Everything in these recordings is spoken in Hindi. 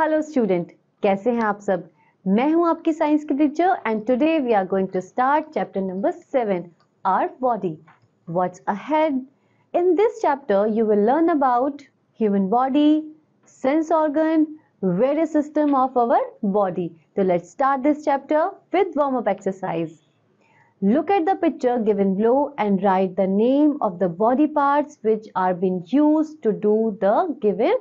हेलो स्टूडेंट कैसे हैं आप सब मैं हूं आपकी साइंस की teacher and today we are going to start chapter number seven our body what's ahead in this chapter you will learn about human body sense organ various system of our body तो let's start this chapter with warm up exercise Look at the picture given below and write the name of the body parts which are being used to do the given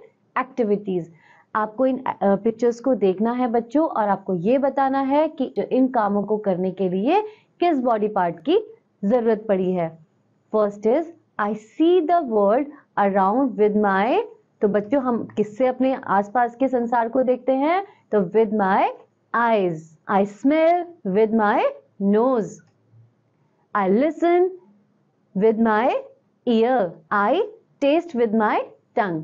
activities. आपको इन पिक्चर्स को देखना है बच्चों और आपको ये बताना है कि इन कामों को करने के लिए किस बॉडी पार्ट की जरूरत पड़ी है first is I see the world around with my तो बच्चों हम किससे अपने आसपास के संसार को देखते हैं तो with my eyes I smell with my nose I listen with my ear I taste with my tongue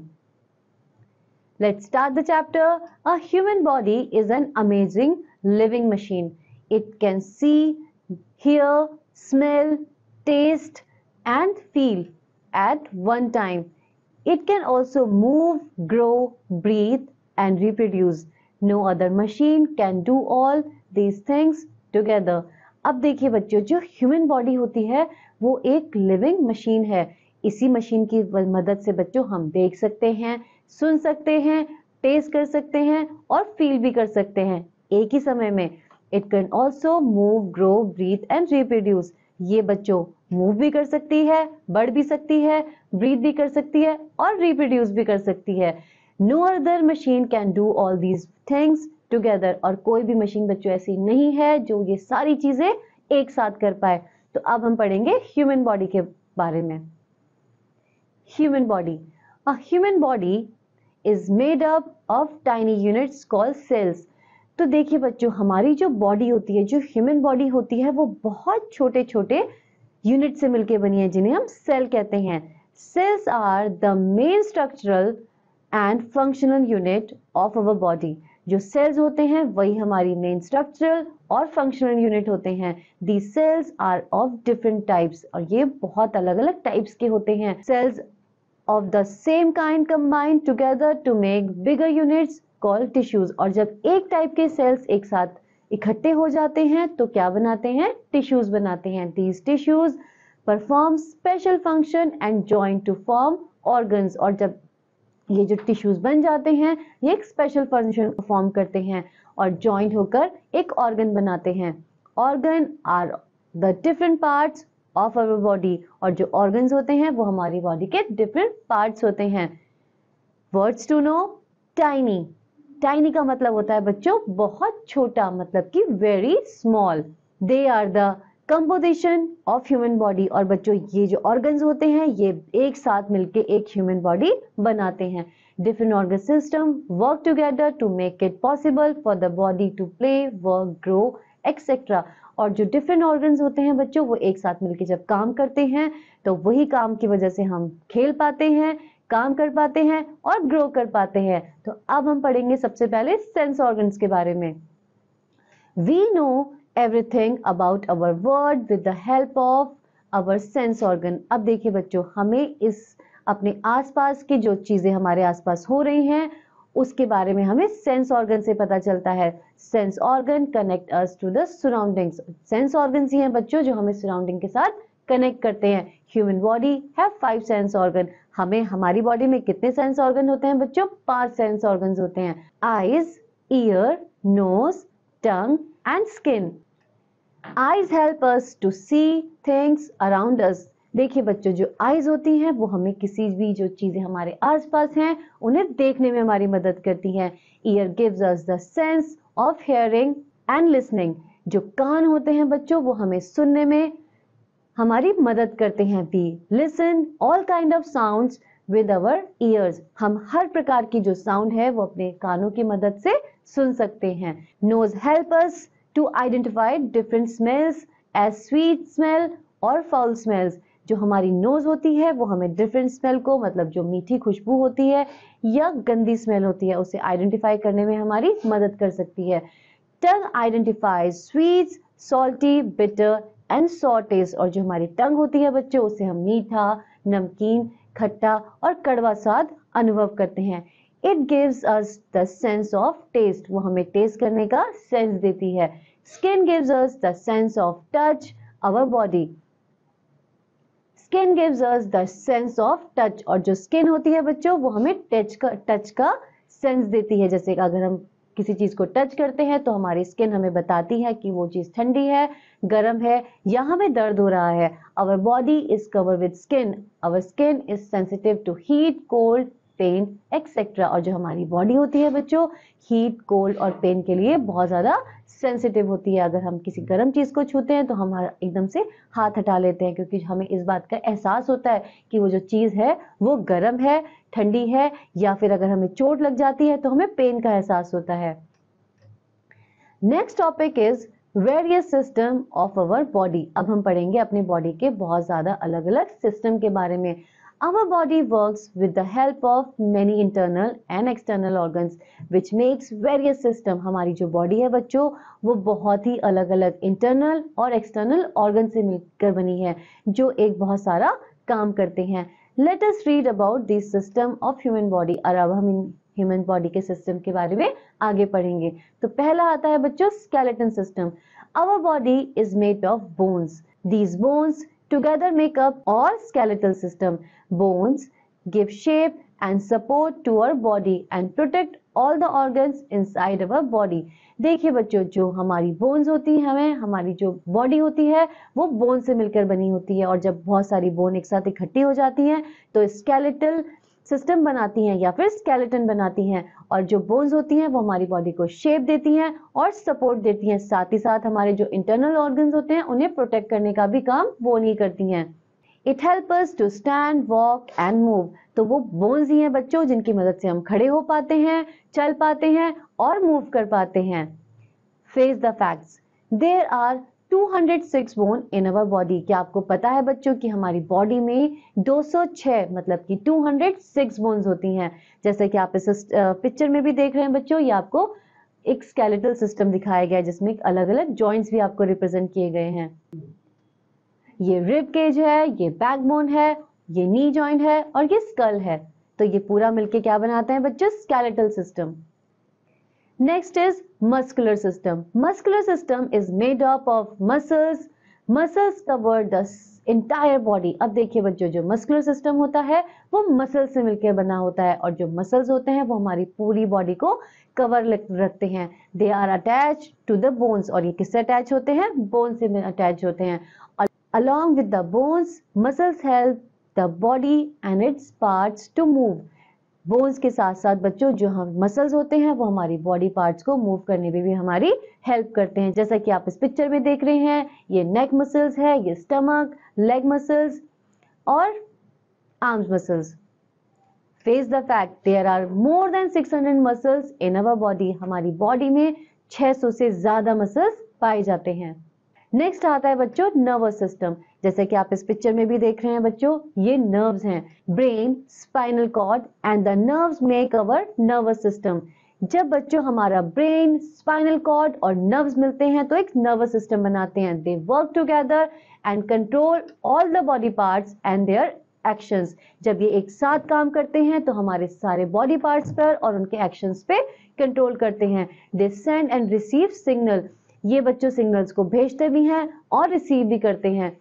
Let's start the chapter. A human body is an amazing living machine. It can see, hear, smell, taste, and feel at one time. It can also move, grow, breathe, and reproduce. No other machine can do all these things together. अब देखिए बच्चों जो ह्यूमन बॉडी होती है वो एक लिविंग मशीन है इसी मशीन की मदद से बच्चों हम देख सकते हैं सुन सकते हैं टेस्ट कर सकते हैं और फील भी कर सकते हैं एक ही समय में it can also move grow breathe and reproduce ये बच्चों मूव भी कर सकती है बढ़ भी सकती है ब्रीथ भी कर सकती है और रिप्रोड्यूस भी कर सकती है no other machine can do all these things together और कोई भी मशीन बच्चों ऐसी नहीं है जो ये सारी चीजें एक साथ कर पाए तो अब हम पढ़ेंगे ह्यूमन बॉडी के बारे में human body human body is made up of tiny units call cells तो देखिए बच्चों हमारी जो बॉडी होती है जो ह्यूमन बॉडी होती है वो बहुत छोटे छोटे यूनिट से मिलकर बनी है जिन्हें हम सेल कहते हैं cells are the main structural and functional unit of our body जो सेल्स होते हैं वही हमारी मेन स्ट्रक्चरल और फंक्शनल यूनिट होते हैं the cells are of different types और ये बहुत अलग अलग टाइप्स के होते हैं cells of the same kind combined together to make bigger units called tissues. और जब एक type के cells एक साथ इकट्ठे हो जाते हैं तो क्या बनाते हैं tissues बनाते हैं These tissues perform special function and join to form organs. और जब ये जो टिश्यूज बन जाते हैं ये एक स्पेशल फंक्शन परफॉर्म करते हैं और ज्वाइंट होकर एक ऑर्गन बनाते हैं organ are the different parts of our body और जो ऑर्गन्स होते हैं वो हमारी बॉडी के डिफरेंट पार्ट्स होते हैं words to know tiny tiny का मतलब होता है बच्चों बहुत छोटा मतलब कि very small they are the composition of human body और बच्चों ये जो ऑर्गन्स होते हैं ये एक साथ मिलके एक ह्यूमन बॉडी बनाते हैं different organ system work together to make it possible for the body to play work grow etcetera और जो डिफरेंट ऑर्गन्स होते हैं बच्चों वो एक साथ मिलकर जब काम करते हैं तो वही काम की वजह से हम खेल पाते हैं काम कर पाते हैं और ग्रो कर पाते हैं तो अब हम पढ़ेंगे सबसे पहले सेंस ऑर्गन्स के बारे में we know everything about our world with the help of our sense organ अब देखिए बच्चों हमें इस अपने आसपास की जो चीज़ें हमारे आसपास हो रही हैं उसके बारे में हमें सेंस ऑर्गन से पता चलता है sense organ connect us to the surroundings sense organ ही हैं बच्चों जो हमें सराउंडिंग के साथ कनेक्ट करते हैं human body have five sense organ हमें हमारी बॉडी में कितने सेंस ऑर्गन होते हैं बच्चों पांच सेंस ऑर्गन होते हैं eyes ear nose tongue and skin eyes help us to see things around us देखिए बच्चों जो आइज होती हैं वो हमें किसी भी जो चीज़ें हमारे आसपास हैं उन्हें देखने में हमारी मदद करती हैं ear gives us the sense of hearing and listening जो कान होते हैं बच्चों वो हमें सुनने में हमारी मदद करते हैं we listen all kind of sounds with our ears हम हर प्रकार की जो साउंड है वो अपने कानों की मदद से सुन सकते हैं nose help us to identify different smells as sweet smell और फाउल स्मेल्स जो हमारी नोज होती है वो हमें डिफरेंट स्मेल को मतलब जो मीठी खुशबू होती है या गंदी स्मेल होती है उसे आइडेंटिफाई करने में हमारी मदद कर सकती है tongue identify sweet salty bitter and sour taste और जो हमारी टंग होती है बच्चों उसे हम मीठा नमकीन खट्टा और कड़वा स्वाद अनुभव करते हैं it gives us the sense of taste वो हमें टेस्ट करने का सेंस देती है skin gives us the sense of touch our body skin gives us the sense of touch और जो स्किन होती है बच्चों वो हमें टच का टच का सेंस देती है जैसे अगर हम किसी चीज़ को टच करते हैं तो हमारी स्किन हमें बताती है कि वो चीज़ ठंडी है गर्म है या हमें दर्द हो रहा है our body is cover with skin our skin is sensitive to heat cold pain etcetera और जो हमारी बॉडी होती है बच्चों हीट कोल्ड और पेन के लिए बहुत ज़्यादा सेंसिटिव होती है अगर हम किसी गर्म चीज़ को छूते हैं तो हम एकदम से हाथ हटा लेते हैं क्योंकि हमें इस बात का एहसास होता है कि वो जो चीज़ है वो गर्म है ठंडी है या फिर अगर हमें चोट लग जाती है तो हमें पेन का एहसास होता है next topic is various system of our body अब हम पढ़ेंगे अपने बॉडी के बहुत ज़्यादा अलग अलग सिस्टम के बारे में Our body works with the help of many internal and external organs, which makes various system. हमारी जो body है बच्चों वो बहुत ही अलग अलग internal और external organ से मिलकर बनी है जो एक बहुत सारा काम करते हैं let us read about this system of human body और अब हम ह्यूमन बॉडी के सिस्टम के बारे में आगे पढ़ेंगे तो पहला आता है बच्चों skeleton system our body is made of bones these bones together make up our skeletal system. Bones give shape and support to our body and protect all the organs inside our body देखिए बच्चों जो हमारी बोन्स होती है हमें हमारी जो बॉडी होती है वो बोन से मिलकर बनी होती है और जब बहुत सारी बोन एक साथ इकट्ठी हो जाती हैं तो स्केलेटल सिस्टम बनाती हैं या फिर स्केलेटन बनाती हैं और जो बोन्स होती हैं वो हमारी बॉडी को शेप देती हैं और सपोर्ट देती हैं साथ ही साथ हमारे जो इंटरनल ऑर्गन्स होते हैं उन्हें प्रोटेक्ट करने का भी काम वो नहीं करती हैं it helpers to stand walk and move तो वो बोन्स ही हैं बच्चों जिनकी मदद से हम खड़े हो पाते हैं चल पाते हैं और मूव कर पाते हैं face the facts there are 206 bone in our body क्या आपको पता है बच्चों कि हमारी बॉडी में 206 मतलब कि 206 बोन्स होती हैं जैसे कि आप इस पिक्चर में भी देख रहे हैं बच्चों ये आपको एक स्केलेटल सिस्टम दिखाया गया है जिसमें अलग अलग जॉइंट्स भी आपको रिप्रेजेंट किए गए हैं ये रिब केज है ये बैकबोन है ये नी ज्वाइंट है और ये स्कल है तो ये पूरा मिलके क्या बनाते हैं बच्चों skeletal system next is muscular system muscular system is made up of muscles muscles cover the entire body अब देखिए बच्चों जो मस्कुलर सिस्टम होता है वो मसल से मिलकर बना होता है और जो मसल्स होते हैं वो हमारी पूरी बॉडी को कवर रखते हैं they are attach to the bones और ये किससे अटैच होते हैं बोन से अटैच होते हैं along with the bones muscles help the body and its part to move bones के साथ साथ बच्चों जो हम मसल्स होते हैं वो हमारी बॉडी पार्ट्स को मूव करने में भी हमारी हेल्प करते हैं जैसा कि आप इस पिक्चर में देख रहे हैं ये नेक मसल्स है ये स्टमक लेग मसल्स और arms muscles face the fact there are more than 600 muscles in our body हमारी बॉडी में 600 से ज्यादा मसल्स पाए जाते हैं नेक्स्ट आता है बच्चों नर्वस सिस्टम जैसे कि आप इस पिक्चर में भी देख रहे हैं बच्चों ये नर्व्स हैं brain spinal cord and the nerves make our nervous system जब बच्चों हमारा ब्रेन स्पाइनल कॉर्ड और नर्व्स मिलते हैं तो एक नर्वस सिस्टम बनाते हैं they work together and control all the body parts and their actions जब ये एक साथ काम करते हैं तो हमारे सारे बॉडी पार्ट्स पर और उनके एक्शंस पे कंट्रोल करते हैं they send and receive signal ये बच्चों सिग्नल्स को भेजते भी हैं और रिसीव भी करते हैं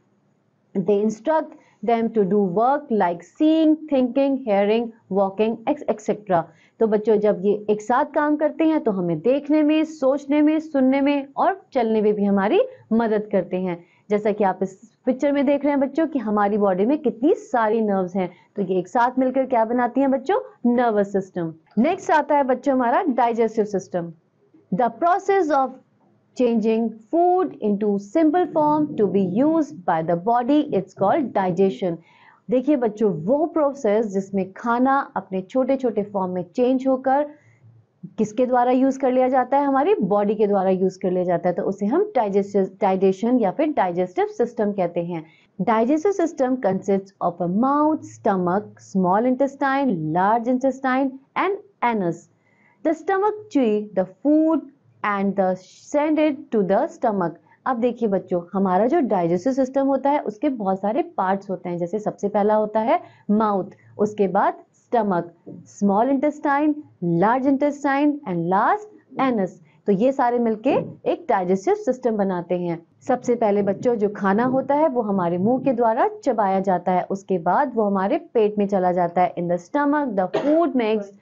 They instruct them to do work like seeing, thinking, hearing, walking, etc. तो बच्चों जब ये एक साथ काम करते हैं तो हमें देखने में सोचने में सुनने में और चलने में भी हमारी मदद करते हैं जैसा कि आप इस पिक्चर में देख रहे हैं बच्चों कि हमारी बॉडी में कितनी सारी नर्व्स हैं तो ये एक साथ मिलकर क्या बनाती हैं बच्चों नर्वस सिस्टम नेक्स्ट आता है बच्चों हमारा digestive system the process of changing food into simple form to be used by the body it's called digestion देखिए बच्चों वो प्रोसेस जिसमें खाना अपने छोटे छोटे फॉर्म में चेंज होकर किसके द्वारा यूज़ कर लिया जाता है हमारी बॉडी के द्वारा यूज़ कर लिया जाता है तो उसे हम डाइजेस्टिव डाइजेशन या फिर डाइजेस्टिव सिस्टम कहते हैं digestive system consist of a mouth stomach small intestine large intestine and anus the stomach chew the food and the send it to the stomach अब देखिए बच्चों हमारा जो डाइजेस्टिव सिस्टम होता है उसके बहुत सारे पार्ट्स होते हैं जैसे सबसे पहला होता है माउथ उसके बाद stomach small intestine large intestine and last anus तो ये सारे मिलके एक डाइजेस्टिव सिस्टम बनाते हैं सबसे पहले बच्चों जो खाना होता है वो हमारे मुंह के द्वारा चबाया जाता है उसके बाद वो हमारे पेट में चला जाता है in the stomach the food makes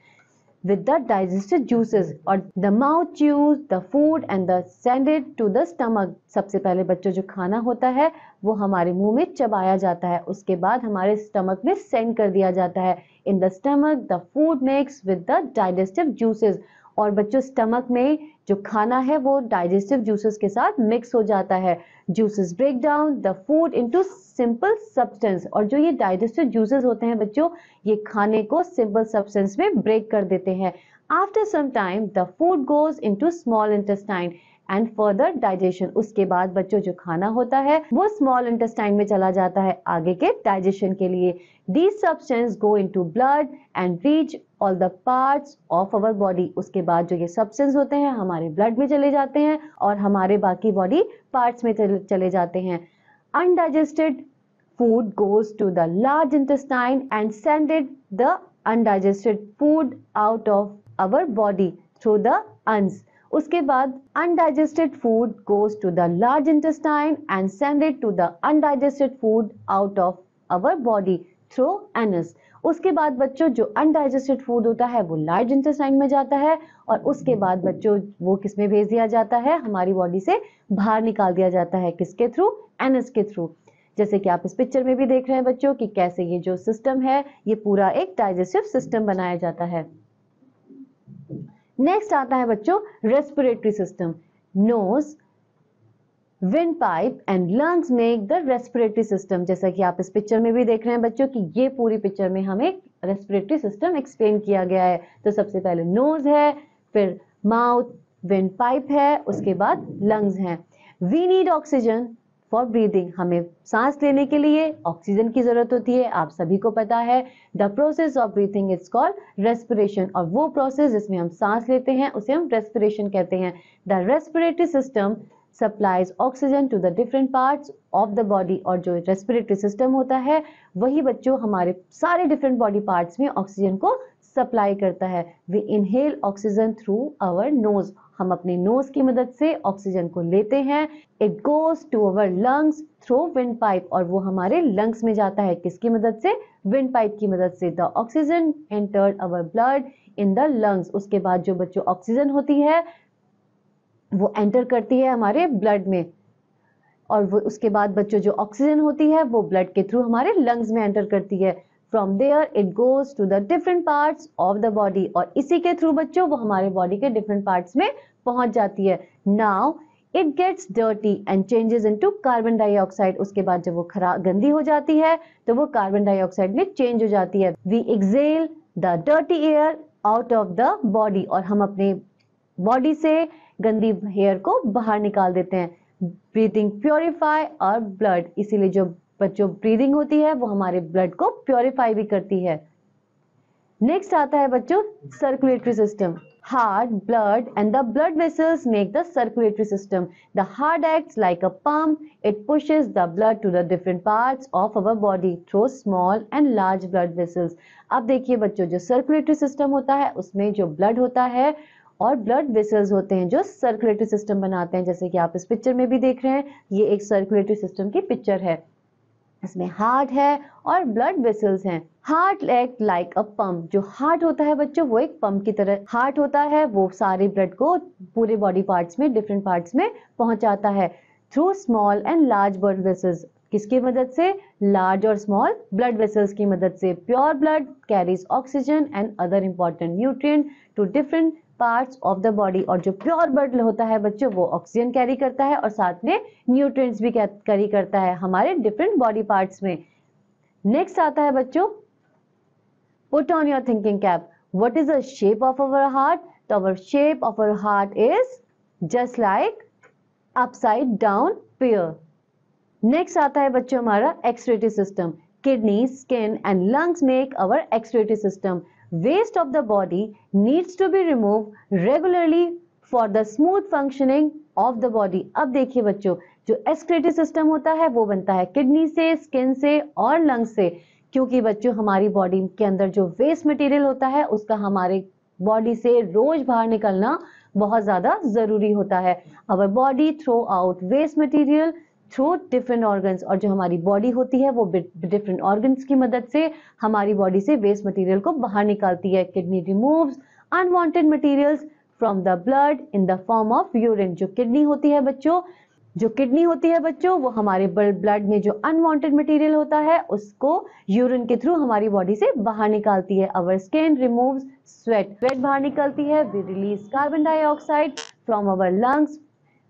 with the digested juices और the mouth chews the food and the send it to the stomach सबसे पहले बच्चों जो खाना होता है वो हमारे मुंह में चबाया जाता है उसके बाद हमारे स्टमक में सेंड कर दिया जाता है in the stomach the food mix with the digestive juices और बच्चों स्टमक में जो खाना है वो डाइजेस्टिव जूसेस के साथ मिक्स हो जाता है juices break down the food into simple substance और जो ये डाइजेस्टिव जूसेस होते हैं बच्चों ये खाने को सिंपल सब्सटेंस में ब्रेक कर देते हैं after some time the food goes into small intestine and further digestion उसके बाद बच्चों जो खाना होता है वो स्मॉल इंटेस्टाइन में चला जाता है आगे के डाइजेशन के लिए these substance go into blood and reach all the part of our body उसके बाद जो ये सब्सटेंस होते हैं हमारे ब्लड में चले जाते हैं और हमारे बाकी बॉडी पार्ट्स में चले जाते हैं undigested food goes to the large intestine and sended the undigested food out of our body through the the उसके बाद undigested food goes to the large intestine and send it to the undigested food out of our body through anus उसके बाद बच्चों जो अनडाइजेस्टेड फूड होता है वो लार्ज इंटेस्टाइन में जाता है और उसके बाद बच्चों वो किस में भेज दिया जाता है हमारी बॉडी से बाहर निकाल दिया जाता है किसके थ्रू एनस के थ्रू जैसे कि आप इस पिक्चर में भी देख रहे हैं बच्चों कि कैसे ये जो सिस्टम है ये पूरा एक डाइजेस्टिव सिस्टम बनाया जाता है नेक्स्ट आता है बच्चों respiratory system nose wind pipe and lungs make the respiratory system जैसा कि आप इस पिक्चर में भी देख रहे हैं बच्चों कि ये पूरी पिक्चर में हमें रेस्पिरेटरी सिस्टम एक्सप्लेन किया गया है तो सबसे पहले नोज है फिर माउथ विंड पाइप है उसके बाद लंग्स हैं we need oxygen for breathing हमें सांस लेने के लिए ऑक्सीजन की जरूरत होती है आप सभी को पता है the process of breathing is called respiration और वो प्रोसेस जिसमें हम सांस लेते हैं उसे हम रेस्पिरेशन कहते हैं the respiratory system supplies oxygen to the different part of the body और जो रेस्पिरेटरी सिस्टम होता है वही बच्चों हमारे सारे डिफरेंट बॉडी पार्ट में ऑक्सीजन को सप्लाई करता है we inhale oxygen through our nose हम अपने नोज की मदद से ऑक्सीजन को लेते हैं it goes to our lungs through wind pipe और वो हमारे लंग्स में जाता है किसकी मदद से विंड पाइप की मदद से the oxygen enter our blood in the lungs उसके बाद जो बच्चों ऑक्सीजन होती है वो एंटर करती है हमारे ब्लड में और वो उसके बाद बच्चों जो ऑक्सीजन होती है वो ब्लड के थ्रू हमारे लंग्स में एंटर करती है from there it goes to the different parts of the body और इसी के थ्रू बच्चों वो हमारे बॉडी के डिफरेंट पार्ट्स में पहुंच जाती है now it gets dirty and changes into carbon dioxide उसके बाद जब वो खराब गंदी हो जाती है तो वो कार्बन डाइऑक्साइड में चेंज हो जाती है we exhale the dirty air out of the body और हम अपने बॉडी से गंदी हेयर को बाहर निकाल देते हैं ब्रीथिंग प्योरीफाई और ब्लड इसीलिए जो बच्चों ब्रीदिंग होती है वो हमारे ब्लड को प्योरीफाई भी करती है नेक्स्ट आता है बच्चों circulatory system heart blood and the blood vessels make the circulatory system the heart act like a pump it pushes the blood to the different part of our body through small and large blood vessels अब देखिए बच्चों जो सर्कुलेटरी सिस्टम होता है उसमें जो ब्लड होता है और ब्लड वेसल्स होते हैं जो सर्कुलेटरी सिस्टम बनाते हैं जैसे कि आप इस पिक्चर में भी देख रहे हैं ये एक सर्कुलेटरी सिस्टम की पिक्चर है इसमें हार्ट है और ब्लड वेसल्स हैं heart act like a pump जो हार्ट होता है बच्चों वो एक पंप की तरह हार्ट होता है वो सारे ब्लड को पूरे बॉडी पार्ट्स में डिफरेंट पार्ट्स में पहुंचाता है through small and large blood vessels किसकी मदद से लार्ज और स्मॉल ब्लड वेसल्स की मदद से pure blood carries oxygen and other important nutrient to different parts of the body और जो प्योर ब्लड होता है बच्चों वो ऑक्सीजन कैरी करता है और साथ में न्यूट्रिएंट्स भी कैरी करता है हमारे डिफरेंट बॉडी पार्ट्स में नेक्स्ट आता है बच्चों put on your thinking cap what is the shape of our heart तो our shape of our heart is just like upside down pear next आता है बच्चों हमारा excretory system kidney skin and lungs make our excretory system waste of the body needs to be removed regularly for the smooth functioning of the body. अब देखिए बच्चों जो एक्सक्रेटिव सिस्टम होता है वो बनता है किडनी से स्किन से और लंग्स से क्योंकि बच्चों हमारी बॉडी के अंदर जो वेस्ट मटेरियल होता है उसका हमारे बॉडी से रोज बाहर निकलना बहुत ज़्यादा ज़रूरी होता है our body throw out waste material through different organs और जो हमारी बॉडी होती है वो डिफरेंट ऑर्गन्स की मदद से हमारी बॉडी से वेस्ट मटेरियल को बाहर निकालती है kidney removes unwanted materials from the blood in the form of urine जो किडनी होती है बच्चों जो किडनी होती है बच्चों वो हमारे ब्लड में जो अनवांटेड मटेरियल होता है उसको यूरिन के थ्रू हमारी बॉडी से बाहर निकालती है our skin removes sweat sweat बाहर निकलती है we release carbon dioxide from our lungs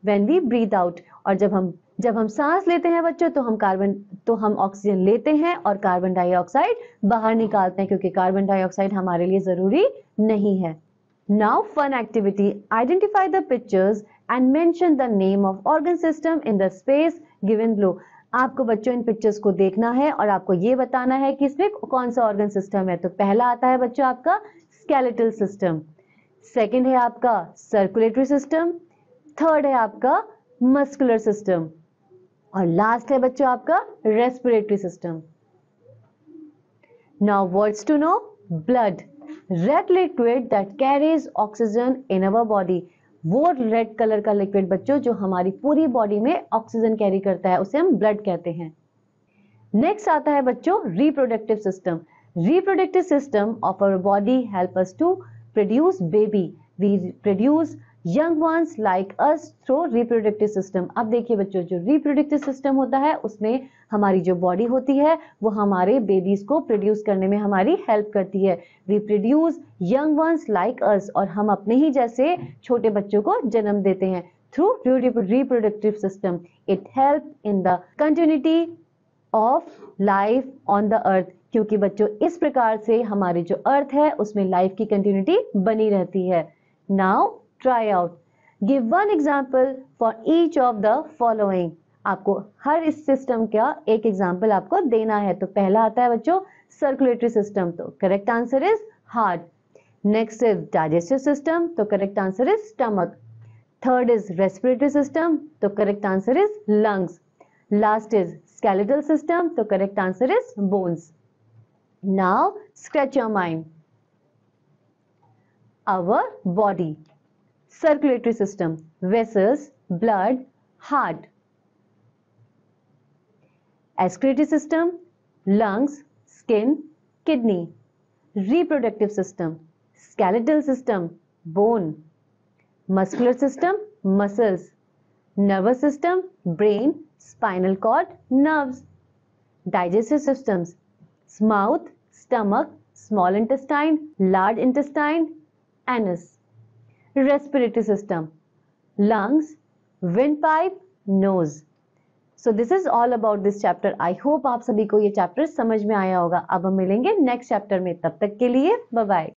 when we breathe out और जब हम जब हम सांस लेते हैं बच्चों तो हम कार्बन तो हम ऑक्सीजन लेते हैं और कार्बन डाइऑक्साइड बाहर निकालते हैं क्योंकि कार्बन डाइऑक्साइड हमारे लिए जरूरी नहीं है now fun activity identify the pictures and mention the name of organ system in the space given below आपको बच्चों इन पिक्चर्स को देखना है और आपको ये बताना है कि इसमें कौन सा ऑर्गन सिस्टम है तो पहला आता है बच्चों आपका स्केलेटल सिस्टम सेकेंड है आपका सर्कुलेटरी सिस्टम थर्ड है आपका मस्कुलर सिस्टम और लास्ट है बच्चों आपका respiratory system now words to know blood red liquid that carries oxygen in our body वो रेड कलर का लिक्विड बच्चों जो हमारी पूरी बॉडी में ऑक्सीजन कैरी करता है उसे हम ब्लड कहते हैं नेक्स्ट आता है बच्चों reproductive system reproductive system of our body help us to produce baby we produce young ones like us through reproductive system अब देखिए बच्चों जो रिप्रोडक्टिव सिस्टम होता है उसमें हमारी जो बॉडी होती है वो हमारे बेबीज को प्रोड्यूस करने में हमारी हेल्प करती है reproduce young ones like us और हम अपने ही जैसे छोटे बच्चों को जन्म देते हैं through reproductive system it help in the continuity of life on the earth क्योंकि बच्चों इस प्रकार से हमारी जो अर्थ है उसमें लाइफ की कंटिन्यूटी बनी रहती है now try out give one example for each of the following आपको हर इस सिस्टम का एक एग्जाम्पल आपको देना है तो पहला आता है बच्चों सर्कुलेटरी सिस्टम तो correct answer is heart next is digestive system तो correct answer is stomach third is respiratory system तो correct answer is lungs last is skeletal system तो correct answer is bones now scratch your mind our body circulatory system vessels blood heart excretory system lungs skin kidney reproductive system skeletal system bone muscular system muscles nervous system brain spinal cord nerves digestive systems mouth stomach small intestine large intestine anus respiratory system lungs windpipe nose so this is all about this chapter I hope आप सभी को ये चैप्टर समझ में आया होगा अब हम मिलेंगे नेक्स्ट चैप्टर में तब तक के लिए बाय